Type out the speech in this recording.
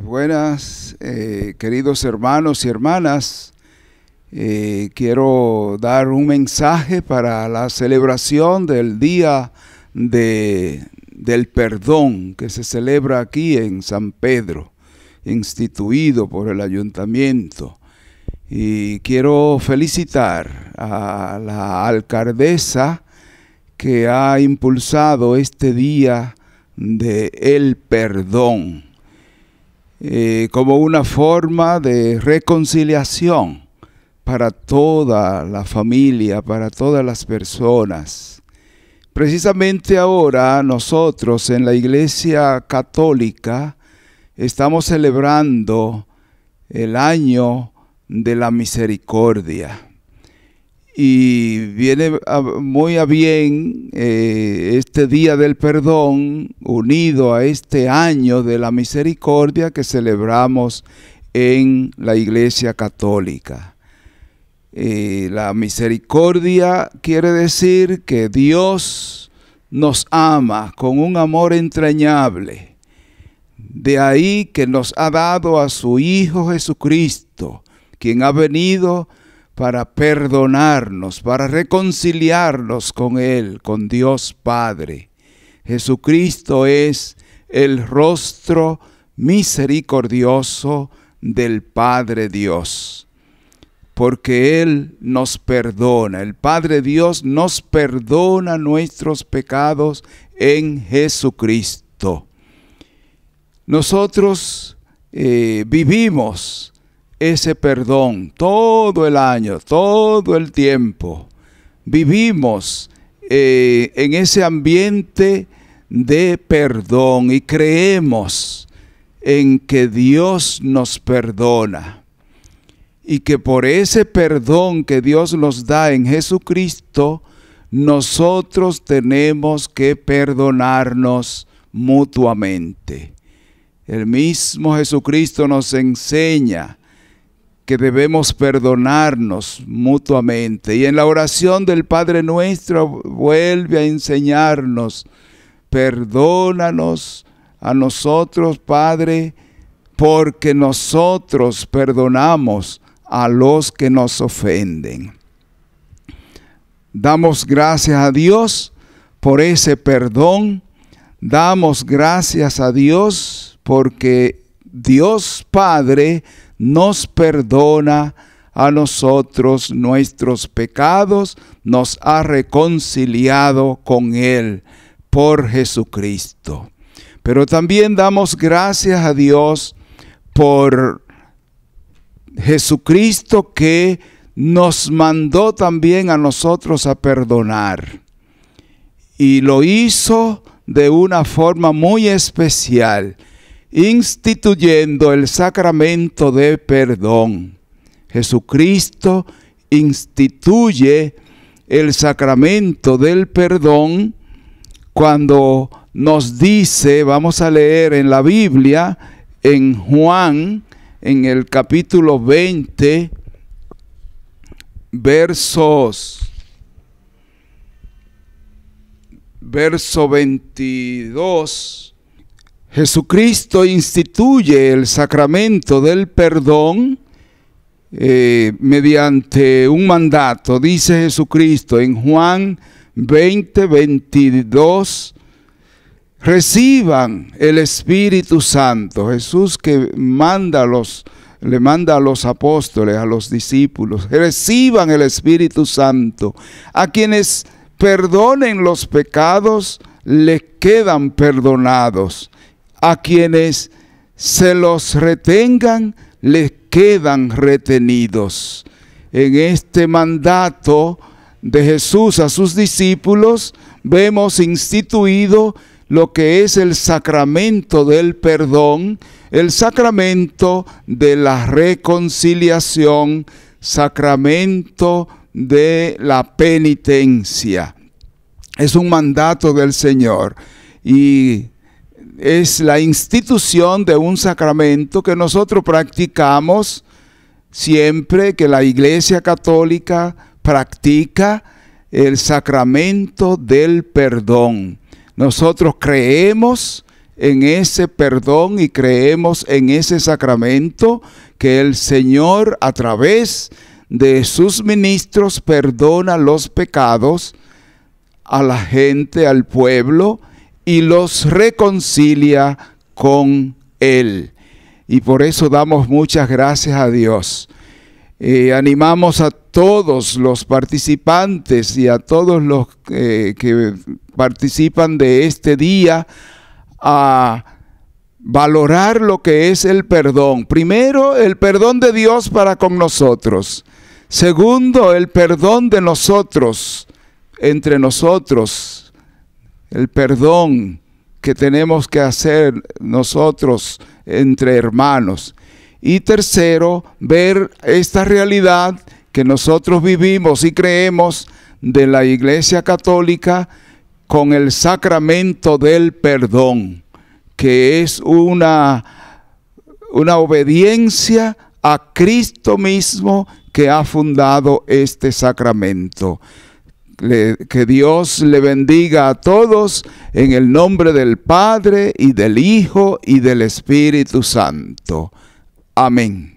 buenas, eh, queridos hermanos y hermanas. Eh, quiero dar un mensaje para la celebración del Día del Perdón que se celebra aquí en San Pedro, instituido por el ayuntamiento. Y quiero felicitar a la alcaldesa que ha impulsado este Día de el Perdón eh, como una forma de reconciliación para toda la familia, para todas las personas. Precisamente ahora nosotros en la Iglesia Católica estamos celebrando el año de la misericordia y viene muy a bien eh, este Día del Perdón unido a este año de la misericordia que celebramos en la Iglesia Católica. Eh, la misericordia quiere decir que Dios nos ama con un amor entrañable. De ahí que nos ha dado a su Hijo Jesucristo, quien ha venido para perdonarnos, para reconciliarnos con Él, con Dios Padre. Jesucristo es el rostro misericordioso del Padre Dios, porque Él nos perdona, el Padre Dios nos perdona nuestros pecados en Jesucristo. Nosotros eh, vivimos ese perdón todo el año, todo el tiempo. Vivimos eh, en ese ambiente de perdón y creemos en que Dios nos perdona y que por ese perdón que Dios nos da en Jesucristo, nosotros tenemos que perdonarnos mutuamente. El mismo Jesucristo nos enseña que debemos perdonarnos mutuamente. Y en la oración del Padre nuestro vuelve a enseñarnos, perdónanos a nosotros, Padre, porque nosotros perdonamos a los que nos ofenden. Damos gracias a Dios por ese perdón. Damos gracias a Dios porque Dios Padre nos perdona a nosotros nuestros pecados, nos ha reconciliado con Él por Jesucristo. Pero también damos gracias a Dios por Jesucristo que nos mandó también a nosotros a perdonar. Y lo hizo de una forma muy especial instituyendo el sacramento de perdón. Jesucristo instituye el sacramento del perdón cuando nos dice, vamos a leer en la Biblia, en Juan, en el capítulo 20, versos, verso 22 Jesucristo instituye el sacramento del perdón eh, mediante un mandato, dice Jesucristo en Juan 20, 22, reciban el Espíritu Santo. Jesús que manda los, le manda a los apóstoles, a los discípulos, reciban el Espíritu Santo. A quienes perdonen los pecados, les quedan perdonados a quienes se los retengan, les quedan retenidos. En este mandato de Jesús a sus discípulos vemos instituido lo que es el sacramento del perdón, el sacramento de la reconciliación, sacramento de la penitencia. Es un mandato del Señor y es la institución de un sacramento que nosotros practicamos siempre que la Iglesia Católica practica el sacramento del perdón. Nosotros creemos en ese perdón y creemos en ese sacramento que el Señor a través de sus ministros perdona los pecados a la gente, al pueblo, y los reconcilia con Él. Y por eso damos muchas gracias a Dios. Eh, animamos a todos los participantes y a todos los eh, que participan de este día a valorar lo que es el perdón. Primero, el perdón de Dios para con nosotros. Segundo, el perdón de nosotros, entre nosotros, el perdón que tenemos que hacer nosotros entre hermanos. Y tercero, ver esta realidad que nosotros vivimos y creemos de la Iglesia Católica con el sacramento del perdón, que es una, una obediencia a Cristo mismo que ha fundado este sacramento que Dios le bendiga a todos en el nombre del Padre y del Hijo y del Espíritu Santo. Amén.